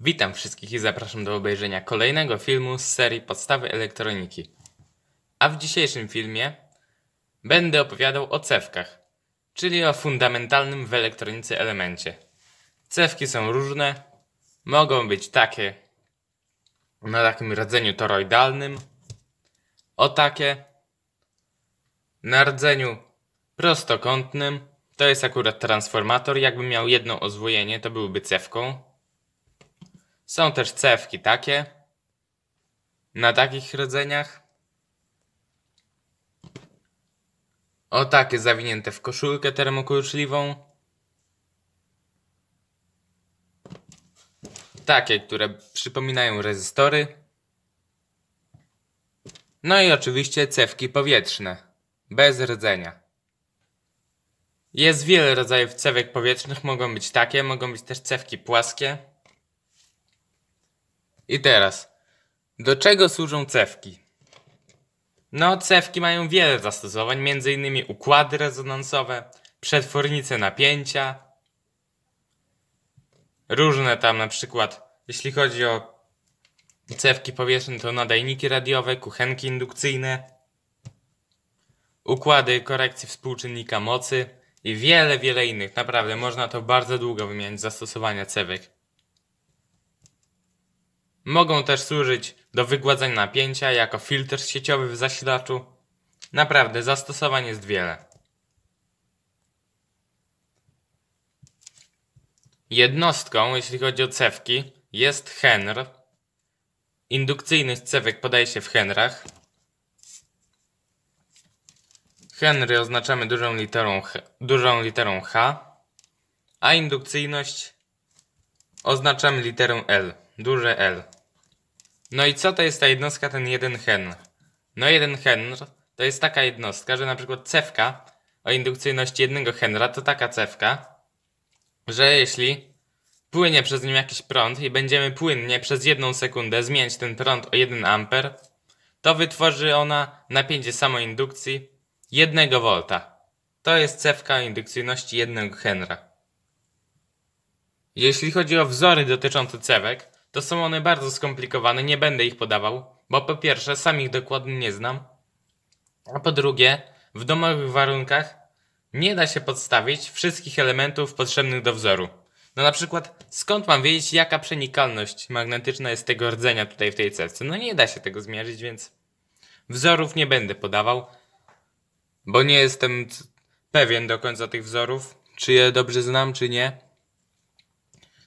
Witam wszystkich i zapraszam do obejrzenia kolejnego filmu z serii Podstawy Elektroniki. A w dzisiejszym filmie będę opowiadał o cewkach, czyli o fundamentalnym w elektronice elemencie. Cewki są różne, mogą być takie na takim rdzeniu toroidalnym, o takie na rdzeniu prostokątnym, to jest akurat transformator, jakby miał jedno ozwojenie to byłby cewką, są też cewki takie. Na takich rdzeniach. O takie zawinięte w koszulkę termokurczliwą. Takie, które przypominają rezystory. No i oczywiście cewki powietrzne. Bez rdzenia. Jest wiele rodzajów cewek powietrznych. Mogą być takie, mogą być też cewki płaskie. I teraz, do czego służą cewki? No, cewki mają wiele zastosowań, m.in. układy rezonansowe, przetwornice napięcia, różne tam na przykład, jeśli chodzi o cewki powietrzne, to nadajniki radiowe, kuchenki indukcyjne, układy korekcji współczynnika mocy i wiele, wiele innych. Naprawdę, można to bardzo długo wymieniać zastosowania cewek. Mogą też służyć do wygładzania napięcia jako filtr sieciowy w zasilaczu. Naprawdę zastosowań jest wiele. Jednostką, jeśli chodzi o cewki, jest henr. Indukcyjność cewek podaje się w henrach. Henry oznaczamy dużą literą, H, dużą literą H, a indukcyjność oznaczamy literą L, duże L. No i co to jest ta jednostka, ten jeden hen? No jeden hen to jest taka jednostka, że na przykład cewka o indukcyjności jednego henra to taka cewka, że jeśli płynie przez nią jakiś prąd i będziemy płynnie przez jedną sekundę zmieniać ten prąd o 1 amper, to wytworzy ona napięcie samoindukcji 1 V. To jest cewka o indukcyjności 1 henra. Jeśli chodzi o wzory dotyczące cewek, to są one bardzo skomplikowane, nie będę ich podawał, bo po pierwsze sam ich dokładnie nie znam, a po drugie w domowych warunkach nie da się podstawić wszystkich elementów potrzebnych do wzoru. No na przykład skąd mam wiedzieć jaka przenikalność magnetyczna jest tego rdzenia tutaj w tej cewce? No nie da się tego zmierzyć, więc wzorów nie będę podawał, bo nie jestem pewien do końca tych wzorów, czy je dobrze znam, czy nie.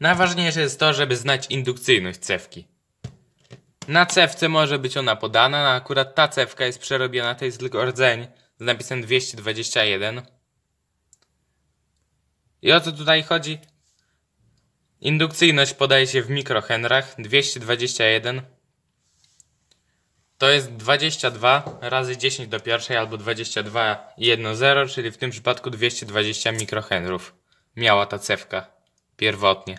Najważniejsze jest to, żeby znać indukcyjność cewki. Na cewce może być ona podana, a akurat ta cewka jest przerobiona, to jest tylko rdzeń z napisem 221. I o co tutaj chodzi? Indukcyjność podaje się w mikrohenrach, 221 to jest 22 razy 10 do pierwszej albo 22,10, czyli w tym przypadku 220 mikrohenrów miała ta cewka pierwotnie,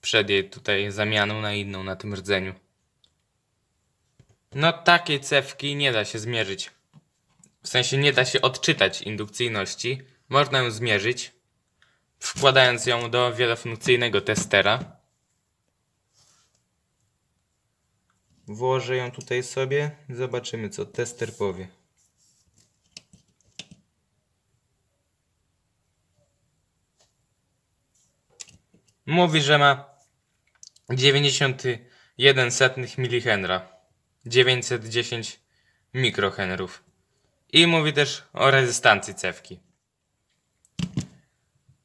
przed jej tutaj zamianą na inną na tym rdzeniu. No takiej cewki nie da się zmierzyć. W sensie nie da się odczytać indukcyjności. Można ją zmierzyć, wkładając ją do wielofunkcyjnego testera. Włożę ją tutaj sobie, zobaczymy co tester powie. Mówi, że ma 91 setnych milihenra, 910 mikrohenrów. I mówi też o rezystancji cewki.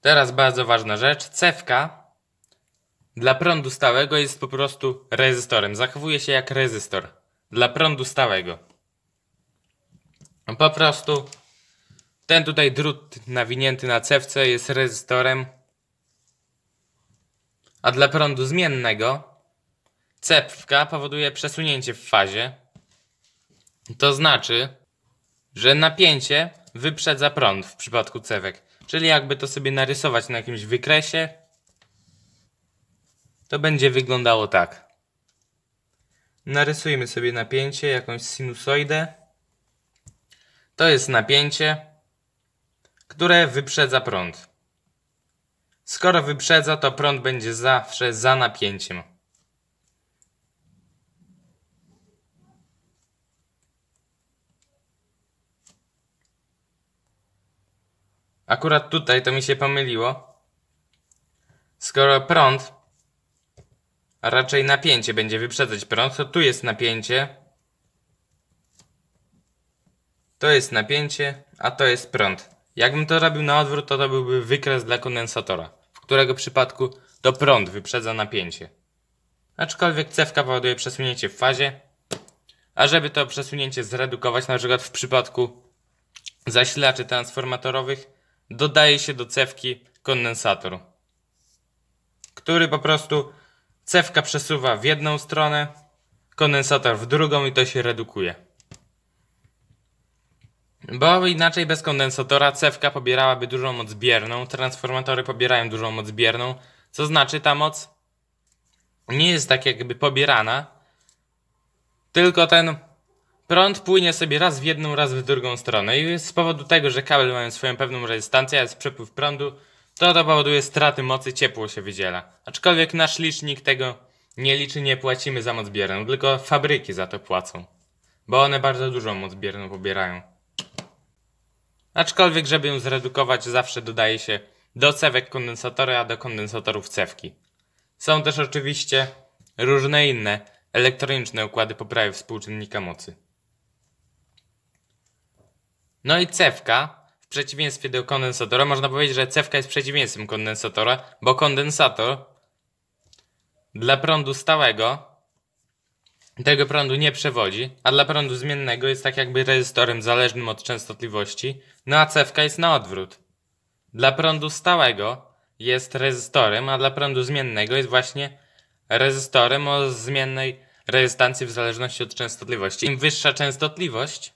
Teraz bardzo ważna rzecz. Cewka dla prądu stałego jest po prostu rezystorem. Zachowuje się jak rezystor. Dla prądu stałego. Po prostu ten tutaj drut nawinięty na cewce jest rezystorem a dla prądu zmiennego cewka powoduje przesunięcie w fazie. To znaczy, że napięcie wyprzedza prąd w przypadku cewek. Czyli jakby to sobie narysować na jakimś wykresie, to będzie wyglądało tak. Narysujmy sobie napięcie, jakąś sinusoidę. To jest napięcie, które wyprzedza prąd. Skoro wyprzedza, to prąd będzie zawsze za napięciem. Akurat tutaj to mi się pomyliło. Skoro prąd, a raczej napięcie będzie wyprzedzać prąd, to tu jest napięcie. To jest napięcie, a to jest prąd. Jakbym to robił na odwrót, to to byłby wykres dla kondensatora którego przypadku to prąd wyprzedza napięcie. Aczkolwiek cewka powoduje przesunięcie w fazie, a żeby to przesunięcie zredukować, na przykład w przypadku zasilaczy transformatorowych, dodaje się do cewki kondensator, który po prostu cewka przesuwa w jedną stronę, kondensator w drugą i to się redukuje. Bo inaczej bez kondensatora cewka pobierałaby dużą moc bierną, transformatory pobierają dużą moc bierną, co znaczy ta moc nie jest tak jakby pobierana, tylko ten prąd płynie sobie raz w jedną, raz w drugą stronę i z powodu tego, że kabel mają swoją pewną rezystancję, a jest przepływ prądu, to to powoduje straty mocy, ciepło się wydziela. Aczkolwiek nasz licznik tego nie liczy, nie płacimy za moc bierną, tylko fabryki za to płacą, bo one bardzo dużą moc bierną pobierają. Aczkolwiek, żeby ją zredukować, zawsze dodaje się do cewek kondensatory, a do kondensatorów cewki. Są też oczywiście różne inne elektroniczne układy poprawy współczynnika mocy. No i cewka, w przeciwieństwie do kondensatora, można powiedzieć, że cewka jest przeciwieństwem kondensatora, bo kondensator dla prądu stałego tego prądu nie przewodzi, a dla prądu zmiennego jest tak jakby rezystorem zależnym od częstotliwości, no a cewka jest na odwrót. Dla prądu stałego jest rezystorem, a dla prądu zmiennego jest właśnie rezystorem o zmiennej rezystancji w zależności od częstotliwości. Im wyższa częstotliwość,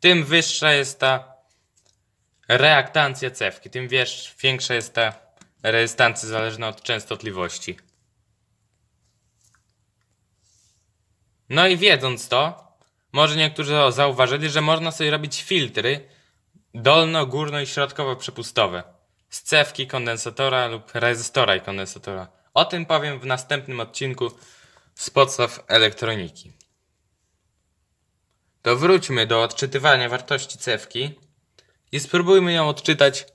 tym wyższa jest ta reaktancja cewki, tym większa jest ta rezystancja zależna od częstotliwości. No i wiedząc to, może niektórzy zauważyli, że można sobie robić filtry dolno, górno i środkowo przepustowe z cewki kondensatora lub rezystora i kondensatora. O tym powiem w następnym odcinku z podstaw elektroniki. To wróćmy do odczytywania wartości cewki i spróbujmy ją odczytać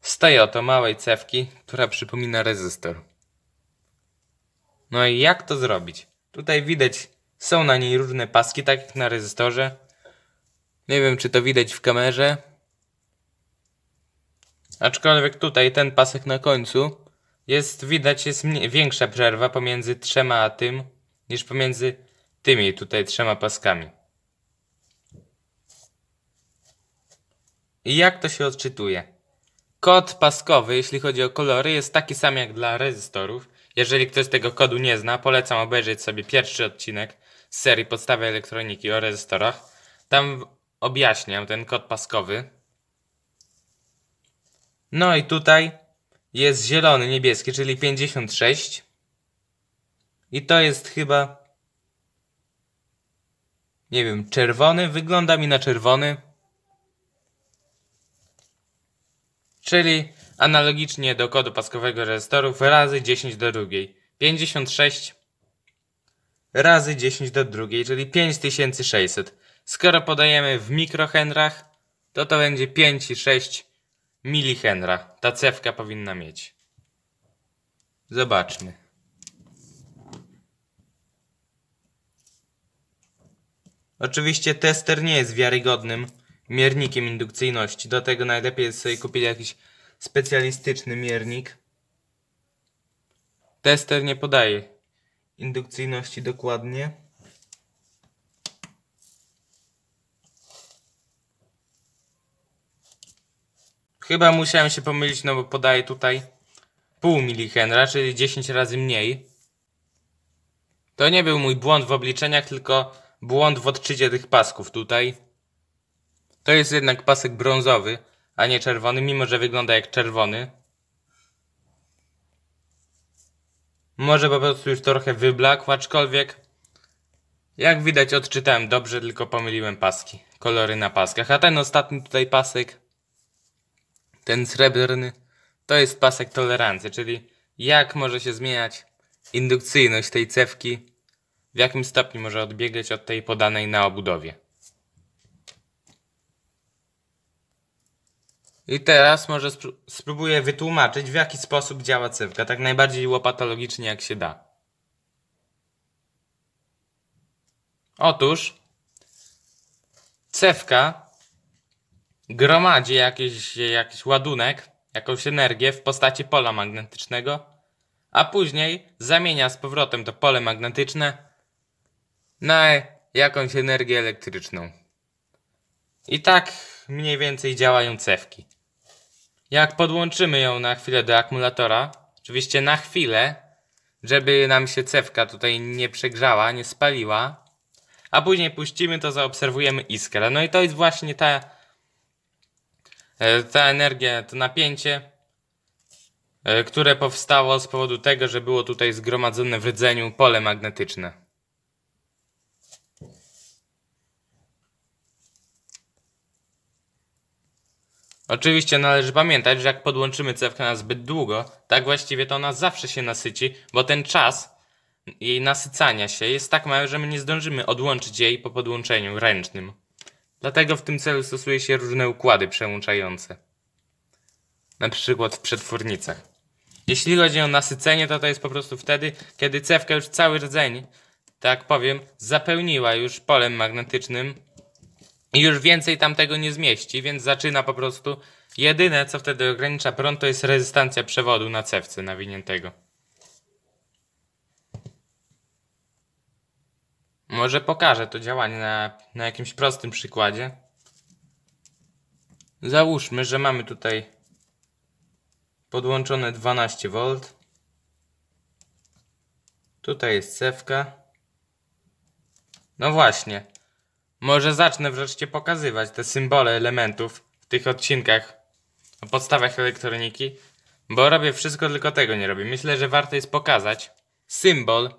z tej oto małej cewki, która przypomina rezystor. No i jak to zrobić? Tutaj widać, są na niej różne paski, tak jak na rezystorze. Nie wiem, czy to widać w kamerze. Aczkolwiek tutaj ten pasek na końcu jest, widać, jest większa przerwa pomiędzy trzema a tym, niż pomiędzy tymi tutaj trzema paskami. I jak to się odczytuje? Kod paskowy, jeśli chodzi o kolory, jest taki sam jak dla rezystorów. Jeżeli ktoś tego kodu nie zna, polecam obejrzeć sobie pierwszy odcinek z serii Podstawy elektroniki o rezystorach. Tam objaśniam ten kod paskowy. No i tutaj jest zielony, niebieski, czyli 56. I to jest chyba... Nie wiem, czerwony? Wygląda mi na czerwony. Czyli analogicznie do kodu paskowego rezystorów razy 10 do drugiej. 56 razy 10 do drugiej, czyli 5600. Skoro podajemy w mikrohenrach, to to będzie 5,6 milihenra. Ta cewka powinna mieć. Zobaczmy. Oczywiście tester nie jest wiarygodnym miernikiem indukcyjności. Do tego najlepiej jest sobie kupić jakiś specjalistyczny miernik. Tester nie podaje indukcyjności dokładnie. Chyba musiałem się pomylić, no bo podaje tutaj pół milihenra, czyli 10 razy mniej. To nie był mój błąd w obliczeniach, tylko błąd w odczycie tych pasków tutaj. To jest jednak pasek brązowy, a nie czerwony, mimo że wygląda jak czerwony. Może po prostu już trochę wyblakł, aczkolwiek jak widać odczytałem dobrze, tylko pomyliłem paski, kolory na paskach. A ten ostatni tutaj pasek, ten srebrny, to jest pasek tolerancji, czyli jak może się zmieniać indukcyjność tej cewki, w jakim stopniu może odbiegać od tej podanej na obudowie. I teraz może spróbuję wytłumaczyć, w jaki sposób działa cewka. tak najbardziej łopatologicznie jak się da. Otóż cewka gromadzi jakiś, jakiś ładunek, jakąś energię w postaci pola magnetycznego, a później zamienia z powrotem to pole magnetyczne na jakąś energię elektryczną. I tak mniej więcej działają cewki. Jak podłączymy ją na chwilę do akumulatora, oczywiście na chwilę, żeby nam się cewka tutaj nie przegrzała, nie spaliła, a później puścimy to, zaobserwujemy iskrę. No i to jest właśnie ta, e, ta energia, to napięcie, e, które powstało z powodu tego, że było tutaj zgromadzone w rdzeniu pole magnetyczne. Oczywiście należy pamiętać, że jak podłączymy cewkę na zbyt długo, tak właściwie to ona zawsze się nasyci, bo ten czas jej nasycania się jest tak mały, że my nie zdążymy odłączyć jej po podłączeniu ręcznym. Dlatego w tym celu stosuje się różne układy przełączające. Na przykład w przetwornicach. Jeśli chodzi o nasycenie, to to jest po prostu wtedy, kiedy cewka już cały rdzeń, tak powiem, zapełniła już polem magnetycznym i już więcej tam tego nie zmieści, więc zaczyna po prostu. Jedyne, co wtedy ogranicza prąd, to jest rezystancja przewodu na cewce nawiniętego. Może pokażę to działanie na, na jakimś prostym przykładzie. Załóżmy, że mamy tutaj podłączone 12V. Tutaj jest cewka. No właśnie. Może zacznę wreszcie pokazywać te symbole elementów w tych odcinkach o podstawach elektroniki, bo robię wszystko, tylko tego nie robię. Myślę, że warto jest pokazać symbol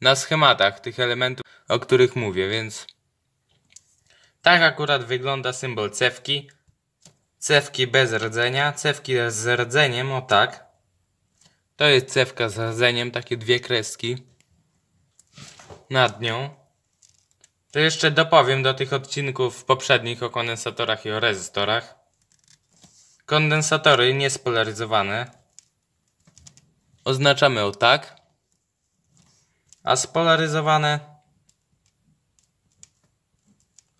na schematach tych elementów, o których mówię, więc tak akurat wygląda symbol cewki. Cewki bez rdzenia, cewki z rdzeniem, o tak. To jest cewka z rdzeniem, takie dwie kreski nad nią. To jeszcze dopowiem do tych odcinków poprzednich o kondensatorach i o rezystorach. Kondensatory niespolaryzowane oznaczamy o tak, a spolaryzowane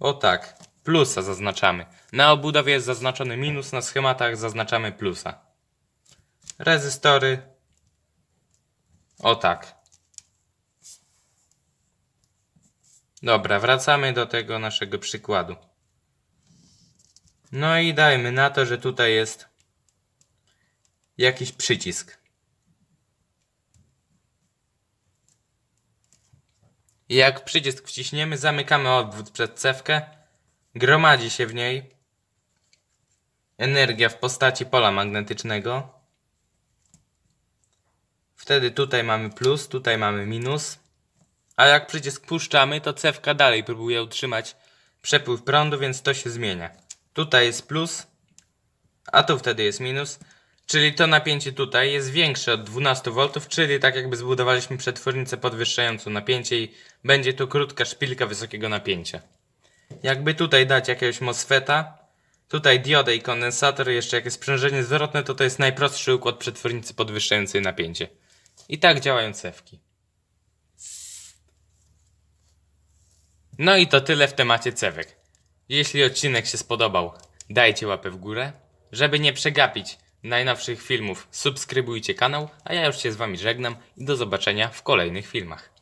o tak. Plusa zaznaczamy. Na obudowie jest zaznaczony minus, na schematach zaznaczamy plusa. Rezystory o tak. Dobra, wracamy do tego naszego przykładu. No i dajmy na to, że tutaj jest jakiś przycisk. Jak przycisk wciśniemy, zamykamy obwód przed cewkę, gromadzi się w niej energia w postaci pola magnetycznego. Wtedy tutaj mamy plus, tutaj mamy minus. A jak przycisk puszczamy, to cewka dalej próbuje utrzymać przepływ prądu, więc to się zmienia. Tutaj jest plus, a tu wtedy jest minus. Czyli to napięcie tutaj jest większe od 12V, czyli tak jakby zbudowaliśmy przetwornicę podwyższającą napięcie i będzie tu krótka szpilka wysokiego napięcia. Jakby tutaj dać jakiegoś MOSFETA, tutaj diodę i kondensator, jeszcze jakieś sprzężenie zwrotne, to to jest najprostszy układ przetwornicy podwyższającej napięcie. I tak działają cewki. No i to tyle w temacie cewek. Jeśli odcinek się spodobał, dajcie łapę w górę. Żeby nie przegapić najnowszych filmów, subskrybujcie kanał, a ja już się z Wami żegnam i do zobaczenia w kolejnych filmach.